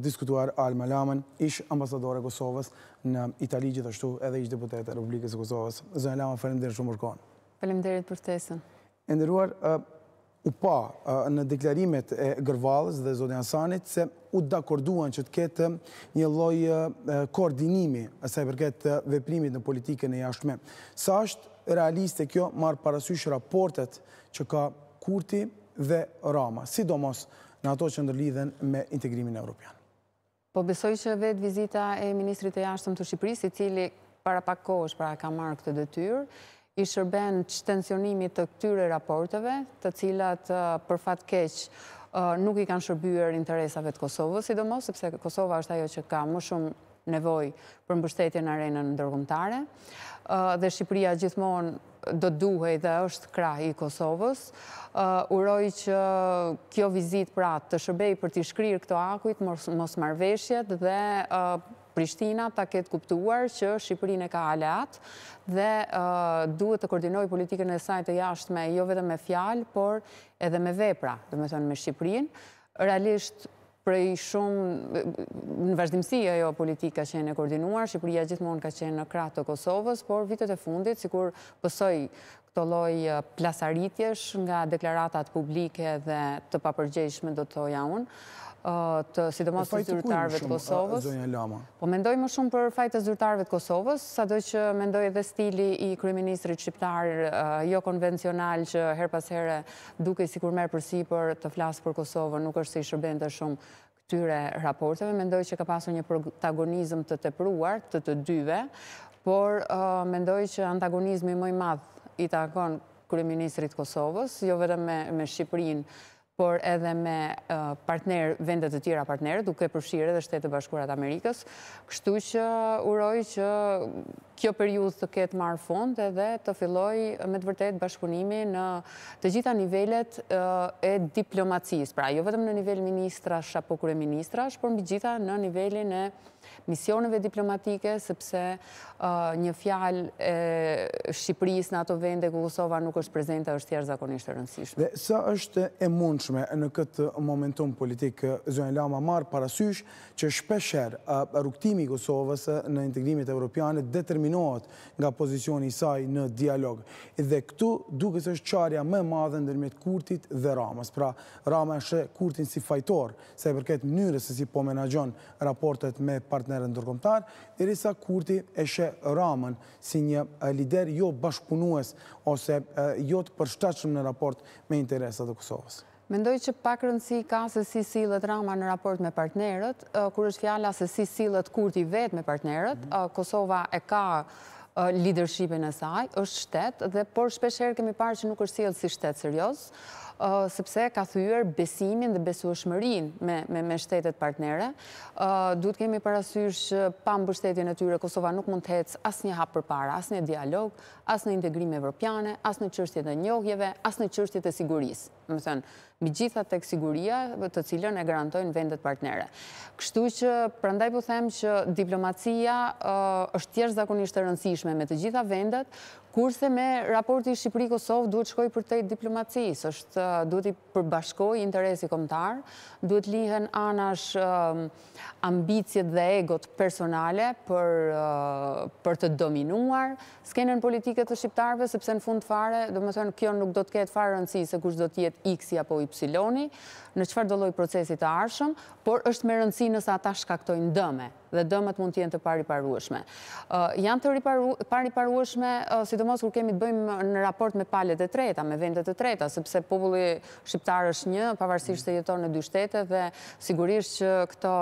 diskutuar Alma Lamen, ish ambasadore Kosovës në Itali gjithashtu edhe ish deputete Republikës e Kosovës. Zënë Lama, falem dhe në shumë mërkon. Falem dhe për tesën. Enderuar, u pa në deklarimet e Gërvalës dhe Zodian Sanit se u dakorduan që të ketë një lojë koordinimi asaj përket veprimit në politike në jashtme. Sa është realiste kjo marë parasysh raportet që ka Kurti dhe Rama, sidomos në ato që ndërlidhen me integrimin e Europian. Po besoj që vetë vizita e Ministrit e Ashtëm të Shqipërisë, i cili para pak kosh pra ka marrë këtë dëtyrë, i shërben që tensionimit të këtyre raporteve, të cilat për fatë keqë nuk i kanë shërbyer interesave të Kosovës, sidomos, sepse Kosova është ajo që ka më shumë nevoj për mbështetje në arenën ndërgumtare. Dhe Shqipëria gjithmonë do të duhe dhe është krahi i Kosovës. Uroj që kjo vizit pra të shërbej për të shkrirë këto akuit mos marveshjet dhe Prishtina ta ketë kuptuar që Shqipërin e ka aleat dhe duhet të koordinoj politikën e sajtë e jashtë me jo vetë me fjalë, por edhe me vepra, dhe me thënë me Shqipërin. Realisht, prej shumë, në vazhdimësi e jo politika që e koordinuar, Shqipëria gjithmonë ka qenë në kratë të Kosovës, por vitet e fundit, si kur pësoj këto loj plasaritjesh nga deklaratat publike dhe të papërgjeshme do të oja unë, të sidomos të zyrtarve të Kosovës. Po mendoj më shumë për fajtë të zyrtarve të Kosovës, sa do që mendoj edhe stili i kryeministri qiptar jo konvencional që her pas herë duke si kur merë përsi për të flasë për Kosovën, nuk është si shërben të shumë këtyre raporteve. Mendoj që ka pasu një protagonizm të tepruar, të të dyve, por mendoj që antagonizmi mëj madhë i takon Kryeministrit Kosovës, jo vetëm me, me Shqipërinë, por edhe me partner, vendet të tjera partnerë, duke përshirë dhe shtetë të bashkurat Amerikës. Kështu që uroj që kjo periud të ketë marë fond edhe të filloj me të vërtet bashkunimi në të gjitha nivellet e diplomacisë. Pra, jo vetëm në nivel ministrash apo kure ministrash, por në gjitha në nivelin e misioneve diplomatike, sëpse uh, një fjal e Shqipëris në ato vende ku Kosova nuk është prezente, është tjerë zakonishtë rëndësishme. Dhe sa është e mundshme në këtë momentum politikë, Zonë Lama marë parasysh që shpesher uh, rukëtimi Kosovës në integrimit e determinohet nga pozicion i saj në dialog. Dhe këtu duke së është qarja më madhe në dërmjet Kurtit dhe Ramës. Pra, Rama është Kurtin si fajtor, se e përket njërës e si pomenajon raportet me partnerën dërkomtar, dirisa Kurti e shë ramën si një lider jo bashkëpunues ose jo të përshqaqëm në raport me interesat e Kosovës. Mendoj që pak rëndësi ka se si silët rama në raport me partnerët, kur është fjalla se si silët Kurti vetë me partnerët, Kosova e ka leadershipin e saj, është shtetë, dhe por shpesherë kemi parë që nuk është silët si shtetë serios, sepse ka thujer besimin dhe besu shmërin me shtetet partnere. Duhet kemi parasysh pan bështetjen e tyre, Kosova nuk mund të hec as një hapë për para, as një dialog, as në integrim evropiane, as në qërstjet e njohjeve, as në qërstjet e siguris. Më thënë, mi gjitha tek siguria të cilën e garantojnë vendet partnere. Kështu që, prandaj pu po them që diplomacia është zakonisht zakonishtë rëndësishme me të gjitha vendet, kurse me raporti Shqipëri-Kosovë duhet shkoj për diplomacisë, është duhet i përbashkoj interesi komtar, duhet lihen anash um, ambicjet dhe egot personale për uh, të dominuar skenën politikët të shqiptarve, sepse në fund fare, do më thënë, kjo nuk do të ketë fare rëndësi se kush do të jetë x-i apo y-loni, në qëfar doloj procesit të arshëm, por është me rëndësi nësa ata shkaktojnë dëme dhe dëmet mund tjenë të pari paruashme. Uh, janë të pari paruashme, uh, sidomos kur kemi të bëjmë në raport me palet e treta, me vendet e treta, sepse popullë populli shqiptar është një, pavarësisht se jeton në dy shtete dhe sigurisht që këto